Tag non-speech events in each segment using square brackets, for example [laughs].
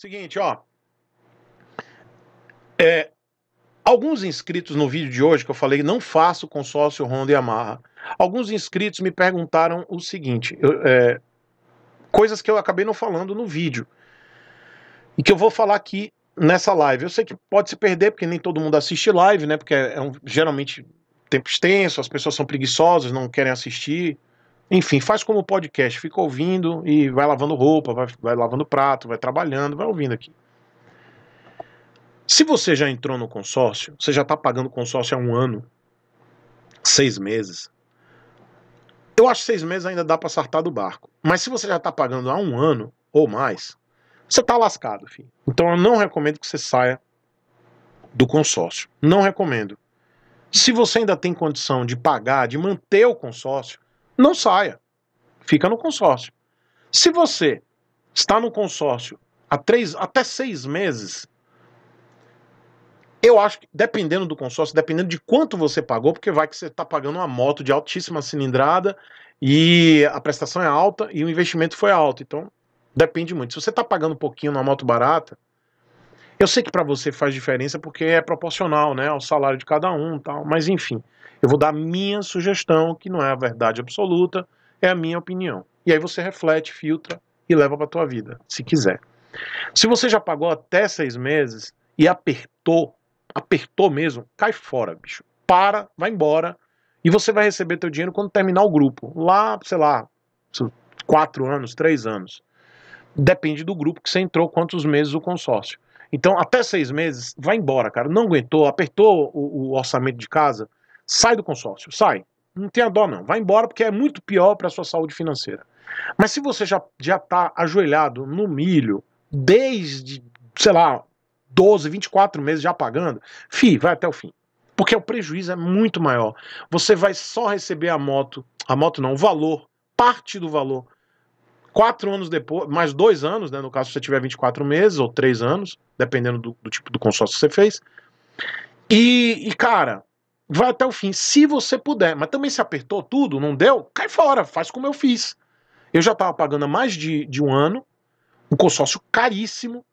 Seguinte, ó. É, alguns inscritos no vídeo de hoje que eu falei, não faço consórcio Honda e Yamaha. Alguns inscritos me perguntaram o seguinte: eu, é, coisas que eu acabei não falando no vídeo e que eu vou falar aqui nessa live. Eu sei que pode se perder porque nem todo mundo assiste live, né? Porque é, é um, geralmente tempo extenso, as pessoas são preguiçosas, não querem assistir. Enfim, faz como podcast, fica ouvindo e vai lavando roupa, vai, vai lavando prato, vai trabalhando, vai ouvindo aqui. Se você já entrou no consórcio, você já está pagando consórcio há um ano, seis meses. Eu acho seis meses ainda dá para sartar do barco. Mas se você já está pagando há um ano ou mais, você está lascado, filho. Então eu não recomendo que você saia do consórcio. Não recomendo. Se você ainda tem condição de pagar, de manter o consórcio, não saia. Fica no consórcio. Se você está no consórcio há três, até seis meses, eu acho que, dependendo do consórcio, dependendo de quanto você pagou, porque vai que você está pagando uma moto de altíssima cilindrada e a prestação é alta e o investimento foi alto. Então, depende muito. Se você está pagando um pouquinho numa moto barata, eu sei que para você faz diferença porque é proporcional, né, ao salário de cada um, tal, mas enfim, eu vou dar minha sugestão, que não é a verdade absoluta, é a minha opinião. E aí você reflete, filtra e leva para tua vida, se quiser. Se você já pagou até seis meses e apertou, apertou mesmo, cai fora, bicho. Para, vai embora e você vai receber teu dinheiro quando terminar o grupo. Lá, sei lá, quatro anos, três anos. Depende do grupo que você entrou, quantos meses o consórcio. Então, até seis meses, vai embora, cara. Não aguentou, apertou o, o orçamento de casa, sai do consórcio, sai. Não tenha dó, não. Vai embora porque é muito pior para a sua saúde financeira. Mas se você já está ajoelhado no milho desde, sei lá, 12, 24 meses já pagando, fi, vai até o fim. Porque o prejuízo é muito maior. Você vai só receber a moto, a moto não, o valor, parte do valor Quatro anos depois, mais dois anos, né? No caso, se você tiver 24 meses ou três anos, dependendo do, do tipo do consórcio que você fez. E, e, cara, vai até o fim, se você puder. Mas também se apertou tudo, não deu, cai fora, faz como eu fiz. Eu já estava pagando há mais de, de um ano, um consórcio caríssimo,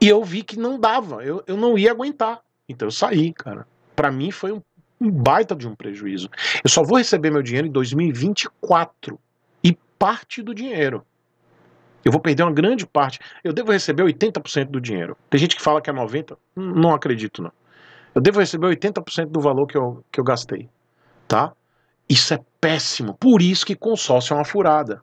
e eu vi que não dava, eu, eu não ia aguentar. Então eu saí, cara. Para mim foi um, um baita de um prejuízo. Eu só vou receber meu dinheiro em 2024 parte do dinheiro. Eu vou perder uma grande parte. Eu devo receber 80% do dinheiro. Tem gente que fala que é 90%. Hum, não acredito, não. Eu devo receber 80% do valor que eu, que eu gastei. Tá? Isso é péssimo. Por isso que consórcio é uma furada.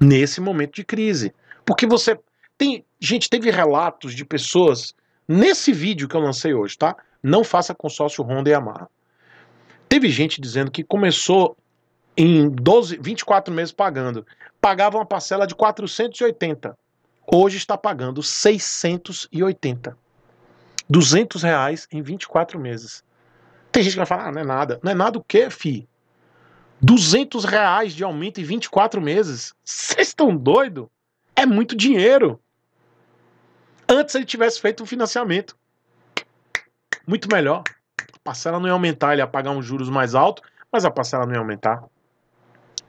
Nesse momento de crise. Porque você. Tem, gente, teve relatos de pessoas nesse vídeo que eu lancei hoje, tá? Não faça consórcio Honda e Yamaha. Teve gente dizendo que começou em 12, 24 meses pagando, pagava uma parcela de 480. Hoje está pagando 680. 200 reais em 24 meses. Tem gente que vai falar, ah, não é nada. Não é nada o quê, fi? 200 reais de aumento em 24 meses? Vocês estão doido? É muito dinheiro. Antes ele tivesse feito um financiamento. Muito melhor. A parcela não ia aumentar, ele ia pagar uns juros mais altos, mas a parcela não ia aumentar.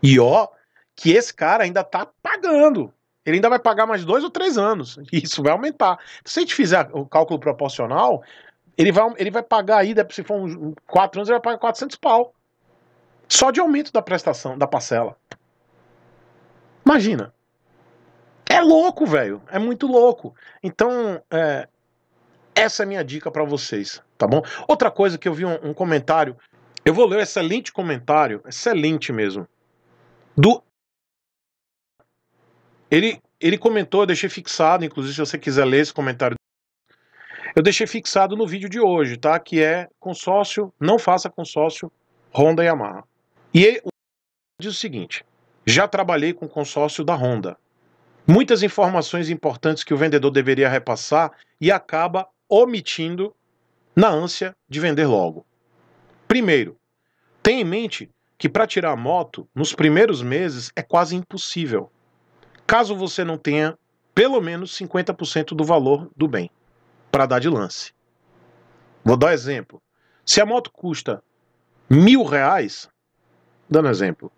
E ó, que esse cara ainda tá pagando. Ele ainda vai pagar mais dois ou três anos. [laughs] isso vai aumentar. Então, se a gente fizer o cálculo proporcional, ele vai, ele vai pagar aí, se for um, quatro anos, ele vai pagar 400 pau. Só de aumento da prestação, da parcela. Imagina. É louco, velho. É muito louco. Então, é, essa é a minha dica para vocês, tá bom? Outra coisa que eu vi um, um comentário. Eu vou ler um excelente comentário, excelente mesmo, do. Ele, ele comentou, eu deixei fixado, inclusive, se você quiser ler esse comentário, eu deixei fixado no vídeo de hoje, tá? Que é consórcio, não faça consórcio Honda e Yamaha. E ele diz o seguinte: já trabalhei com consórcio da Honda. Muitas informações importantes que o vendedor deveria repassar e acaba omitindo na ânsia de vender logo. Primeiro, tenha em mente que para tirar a moto, nos primeiros meses é quase impossível, caso você não tenha pelo menos 50% do valor do bem para dar de lance. Vou dar exemplo. Se a moto custa mil reais, dando exemplo,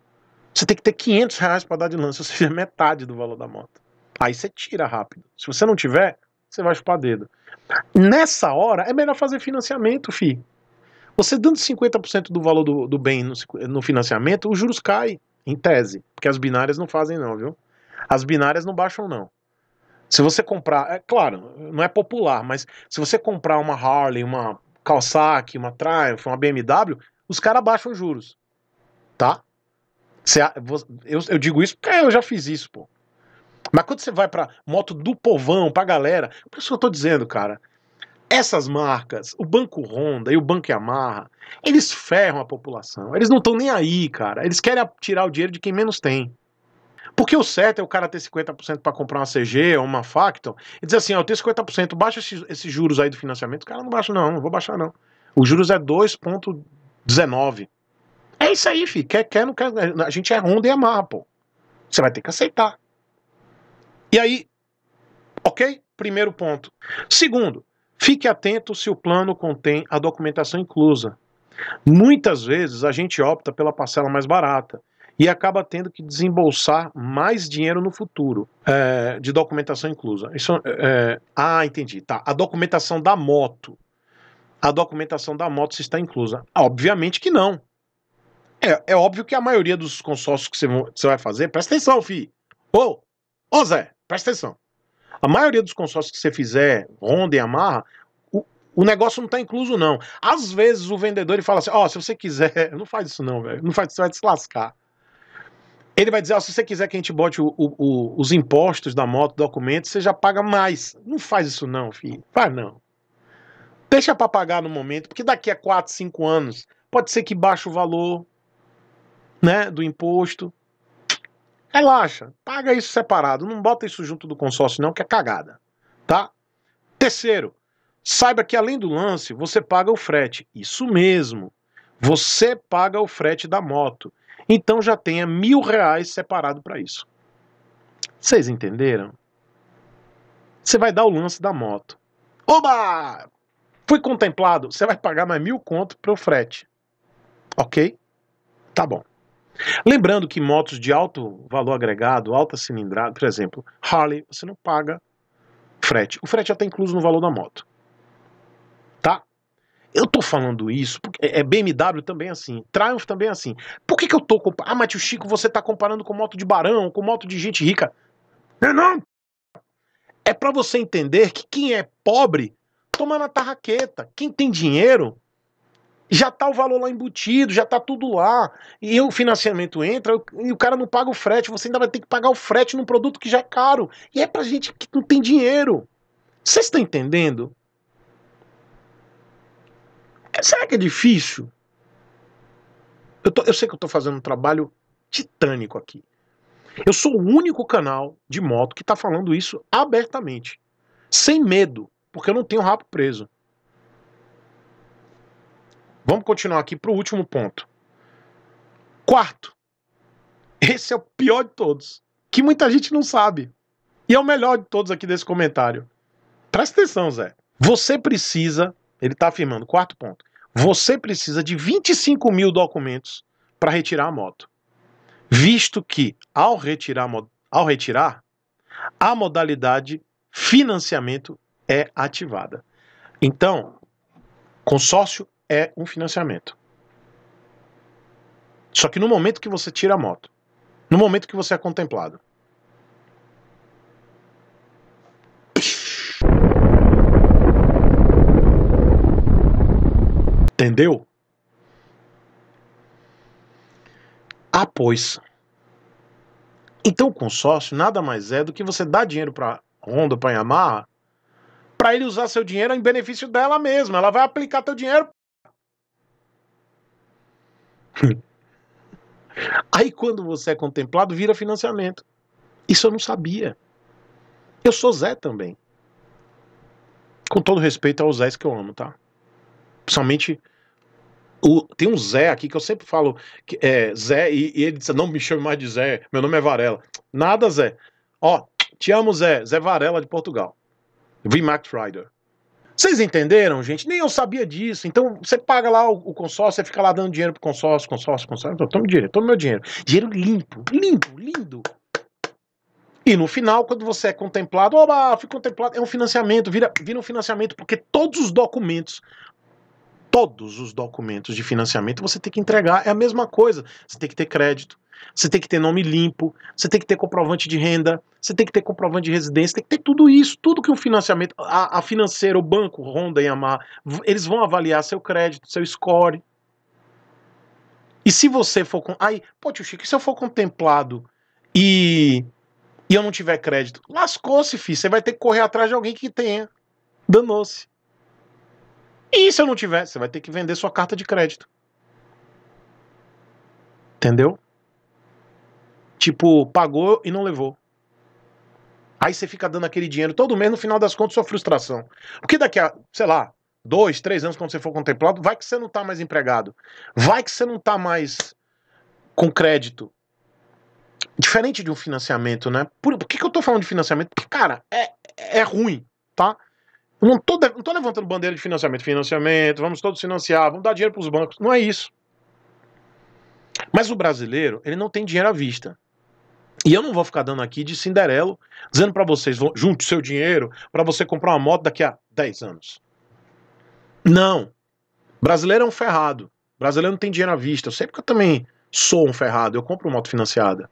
você tem que ter 500 reais para dar de lance, ou seja, [laughs] metade do valor da moto. Aí você tira rápido. Se você não tiver, você vai chupar dedo. Nessa hora, é melhor fazer financiamento, fi. Você dando 50% do valor do, do bem no, no, financiamento, os juros caem, em tese. Porque as binárias não fazem, não, viu? As binárias não baixam, não. Se você comprar, é claro, não é popular, mas se você comprar uma Harley, uma Kawasaki, uma Triumph, uma BMW, os caras baixam juros. Tá? Você, eu, eu digo isso porque eu já fiz isso, pô. Mas quando você vai pra moto do povão, pra galera, por isso que eu tô dizendo, cara essas marcas, o Banco Honda e o Banco Yamaha, eles ferram a população. Eles não estão nem aí, cara. Eles querem tirar o dinheiro de quem menos tem. Porque o certo é o cara ter 50% para comprar uma CG ou uma Factor e dizer assim: ó, eu tenho 50%, baixa esses, esses, juros aí do financiamento. O cara não baixa, não, não vou baixar, não. o juros é 2,19. É isso aí, fi. Quer, quer, não quer. Né? A gente é Honda e Yamaha, pô. Você vai ter que aceitar. E aí, ok? Primeiro ponto. Segundo, Fique atento se o plano contém a documentação inclusa. Muitas vezes a gente opta pela parcela mais barata e acaba tendo que desembolsar mais dinheiro no futuro, é, de documentação inclusa. Isso, é, é ah, entendi. Tá. A documentação da moto. A documentação da moto se está inclusa. obviamente que não. É, é, óbvio que a maioria dos consórcios que você vai fazer, presta atenção, fi. Ô, ô Zé, presta atenção. A maioria dos consórcios que você fizer, Honda e amarra o, o negócio não está incluso, não. Às vezes o vendedor ele fala assim: ó, oh, se você quiser, [laughs] não faz isso não, velho. Não faz isso, vai te lascar. Ele vai dizer: oh, se você quiser que a gente bote o, o, os impostos da moto, documentos, você já paga mais. Não faz isso não, filho. Faz não. Deixa para pagar no momento, porque daqui a 4, 5 anos pode ser que baixe o valor né, do imposto. Relaxa, paga isso separado, não bota isso junto do consórcio não, que é cagada, tá? Terceiro, saiba que além do lance, você paga o frete. Isso mesmo, você paga o frete da moto. Então já tenha mil reais separado para isso. Vocês entenderam? Você vai dar o lance da moto. Oba! Fui contemplado. Você vai pagar mais mil conto para o frete. Ok? Tá bom. Lembrando que motos de alto valor agregado, alta cilindrada, por exemplo, Harley, você não paga frete. O frete já é está incluso no valor da moto. Tá? Eu tô falando isso porque é, é BMW também assim, Triumph também assim. Por que, que eu tô comparando? Ah, mas tio Chico, você tá comparando com moto de barão, com moto de gente rica. Não, é não. É para você entender que quem é pobre toma na tarraqueta. Quem tem dinheiro já tá o valor lá embutido, já tá tudo lá. E o financiamento entra e o cara não paga o frete. Você ainda vai ter que pagar o frete num produto que já é caro. E é pra gente que não tem dinheiro. Vocês estão entendendo? Será que é difícil? Eu, tô, eu sei que eu tô fazendo um trabalho titânico aqui. Eu sou o único canal de moto que tá falando isso abertamente. Sem medo, porque eu não tenho rabo preso. Vamos continuar aqui para o último ponto. Quarto, esse é o pior de todos, que muita gente não sabe. E é o melhor de todos aqui desse comentário. Presta atenção, Zé. Você precisa, ele está afirmando, quarto ponto, você precisa de 25 mil documentos para retirar a moto. Visto que, ao retirar, ao retirar, a modalidade financiamento é ativada. Então, consórcio é um financiamento. Só que no momento que você tira a moto, no momento que você é contemplado, Entendeu? Ah, pois. Então o consórcio nada mais é do que você dar dinheiro para Honda, para Yamaha, para ele usar seu dinheiro em benefício dela mesma. Ela vai aplicar teu dinheiro [laughs] Aí quando você é contemplado, vira financiamento. Isso eu não sabia. Eu sou Zé também. Com todo respeito aos Zés que eu amo, tá? Principalmente. O, tem um Zé aqui que eu sempre falo que é Zé, e, e ele diz: Não me chame mais de Zé, meu nome é Varela. Nada, Zé. Ó, te amo, Zé. Zé Varela de Portugal. V. Max Rider. Vocês entenderam, gente? Nem eu sabia disso. Então, você paga lá o, o consórcio, você fica lá dando dinheiro pro consórcio, consórcio, consórcio. Então, toma dinheiro, toma meu dinheiro. Dinheiro limpo, limpo, lindo. E no final, quando você é contemplado, oba, fui contemplado, é um financiamento, vira, vira um financiamento, porque todos os documentos todos os documentos de financiamento você tem que entregar. É a mesma coisa. Você tem que ter crédito, você tem que ter nome limpo, você tem que ter comprovante de renda, você tem que ter comprovante de residência, tem que ter tudo isso, tudo que um financiamento, a, a financeira, o banco, Honda e Amar, eles vão avaliar seu crédito, seu score. E se você for. Com, aí, pô, tio Chico, se eu for contemplado e, e eu não tiver crédito, lascou-se, filho. Você vai ter que correr atrás de alguém que tenha. Danou-se. E se eu não tiver, você vai ter que vender sua carta de crédito. Entendeu? Tipo, pagou e não levou. Aí você fica dando aquele dinheiro todo mês, no final das contas, sua frustração. Porque daqui a, sei lá, dois, três anos, quando você for contemplado, vai que você não tá mais empregado. Vai que você não tá mais com crédito. Diferente de um financiamento, né? Por, por que, que eu tô falando de financiamento? Porque, cara, é, é ruim, tá? Eu não tô, não tô levantando bandeira de financiamento. Financiamento, vamos todos financiar, vamos dar dinheiro pros bancos. Não é isso. Mas o brasileiro, ele não tem dinheiro à vista. E eu não vou ficar dando aqui de Cinderelo, dizendo para vocês, junte seu dinheiro para você comprar uma moto daqui a 10 anos. Não. Brasileiro é um ferrado. Brasileiro não tem dinheiro à vista. Eu sei porque eu também sou um ferrado, eu compro moto financiada.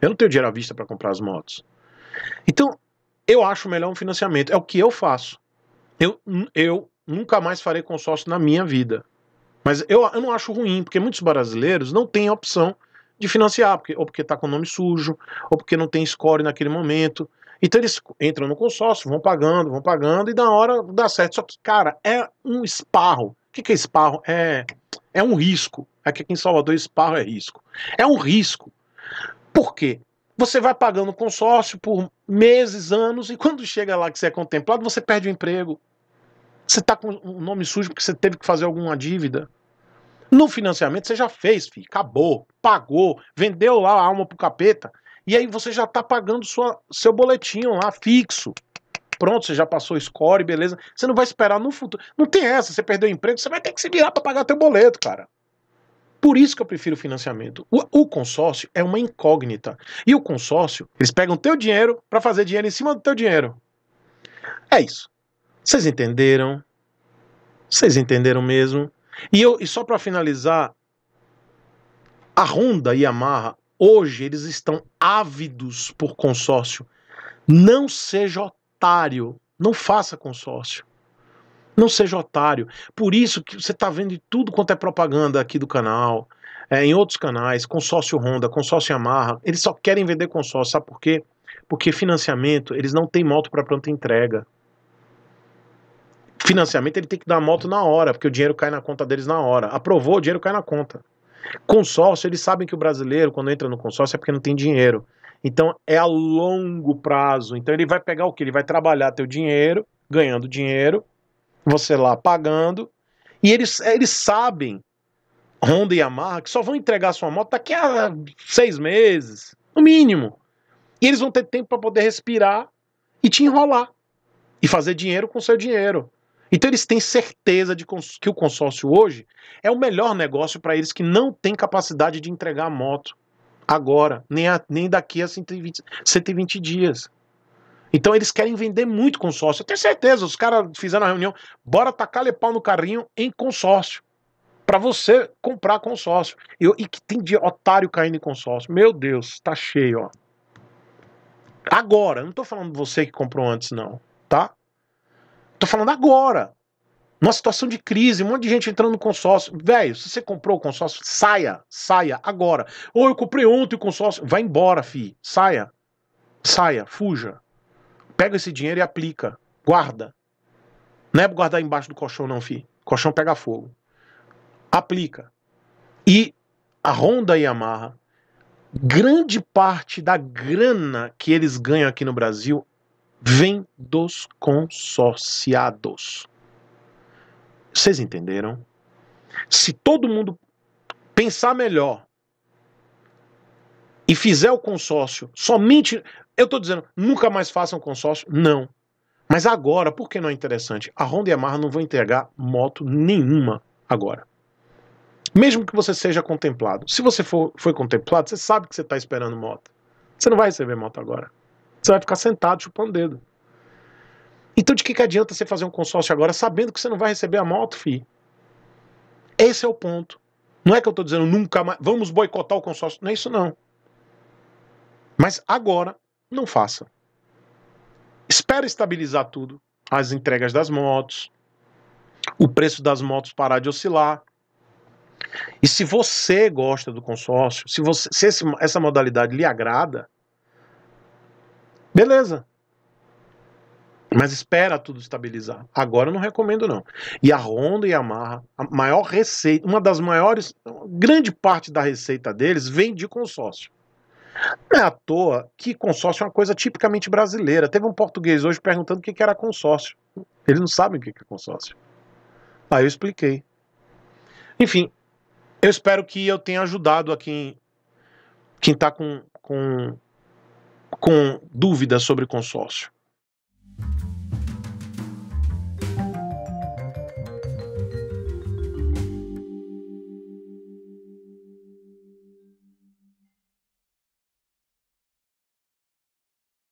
Eu não tenho dinheiro à vista para comprar as motos. Então, eu acho melhor um financiamento. É o que eu faço. Eu, eu nunca mais farei consórcio na minha vida. Mas eu, eu não acho ruim, porque muitos brasileiros não têm opção de financiar, porque, ou porque está com o nome sujo, ou porque não tem score naquele momento. Então eles entram no consórcio, vão pagando, vão pagando, e na hora dá certo. Só que, cara, é um esparro. O que, que é esparro? É, é um risco. Aqui, é aqui em Salvador, esparro é risco. É um risco. Por quê? Você vai pagando consórcio por meses, anos, e quando chega lá que você é contemplado, você perde o emprego. Você está com o nome sujo porque você teve que fazer alguma dívida. No financiamento você já fez, filho, acabou, pagou, vendeu lá a alma pro capeta, e aí você já tá pagando sua, seu boletinho lá fixo. Pronto, você já passou score, beleza. Você não vai esperar no futuro. Não tem essa, você perdeu o emprego, você vai ter que se virar para pagar teu boleto, cara. Por isso que eu prefiro financiamento. O, o, consórcio é uma incógnita. E o consórcio, eles pegam teu dinheiro para fazer dinheiro em cima do teu dinheiro. É isso. Vocês entenderam? Vocês entenderam mesmo? E, eu, e só para finalizar, a Honda e a Yamaha, hoje eles estão ávidos por consórcio. Não seja otário, não faça consórcio. Não seja otário. Por isso que você está vendo tudo quanto é propaganda aqui do canal, é, em outros canais, consórcio Honda, consórcio Yamaha, eles só querem vender consórcio, sabe por quê? Porque financiamento, eles não têm moto para pronta entrega. Financiamento ele tem que dar a moto na hora, porque o dinheiro cai na conta deles na hora. Aprovou, o dinheiro cai na conta. Consórcio, eles sabem que o brasileiro, quando entra no consórcio, é porque não tem dinheiro. Então é a longo prazo. Então ele vai pegar o que? Ele vai trabalhar teu dinheiro, ganhando dinheiro, você lá pagando. E eles, é, eles sabem, Honda e Yamaha, que só vão entregar sua moto daqui a seis meses, no mínimo. E eles vão ter tempo para poder respirar e te enrolar. E fazer dinheiro com seu dinheiro. Então eles têm certeza de que o consórcio hoje é o melhor negócio para eles que não têm capacidade de entregar a moto agora, nem, a, nem daqui a 120, 120 dias. Então eles querem vender muito consórcio. Eu tenho certeza, os caras fizeram a reunião, bora tacar pau no carrinho em consórcio. Para você comprar consórcio. E, e que tem de otário caindo em consórcio. Meu Deus, tá cheio, ó. Agora, não tô falando de você que comprou antes, não, tá? Tô falando agora. Numa situação de crise, um monte de gente entrando no consórcio. Velho, se você comprou o consórcio, saia, saia agora. Ou eu comprei ontem o consórcio, vai embora, fi. Saia. Saia, fuja. Pega esse dinheiro e aplica. Guarda. Não é guardar embaixo do colchão, não, fi. Colchão pega fogo. Aplica. E a Honda e a Yamaha, grande parte da grana que eles ganham aqui no Brasil vem dos consorciados. Vocês entenderam? Se todo mundo pensar melhor e fizer o consórcio somente. Eu estou dizendo, nunca mais façam consórcio? Não. Mas agora, por que não é interessante? A Honda e a Yamaha não vão entregar moto nenhuma agora. Mesmo que você seja contemplado. Se você for, foi contemplado, você sabe que você está esperando moto. Você não vai receber moto agora. Você vai ficar sentado chupando dedo. Então de que, que adianta você fazer um consórcio agora sabendo que você não vai receber a moto, fi? Esse é o ponto. Não é que eu estou dizendo nunca mais, vamos boicotar o consórcio, não é isso não. Mas agora, não faça. Espera estabilizar tudo, as entregas das motos, o preço das motos parar de oscilar. E se você gosta do consórcio, se, você, se esse, essa modalidade lhe agrada, Beleza. Mas espera tudo estabilizar. Agora eu não recomendo, não. E a Honda e a Yamaha, a maior receita, uma das maiores, grande parte da receita deles vem de consórcio. Não é à toa que consórcio é uma coisa tipicamente brasileira. Teve um português hoje perguntando o que era consórcio. Eles não sabem o que é consórcio. Aí eu expliquei. Enfim, eu espero que eu tenha ajudado a quem está com, com com dúvidas sobre consórcio.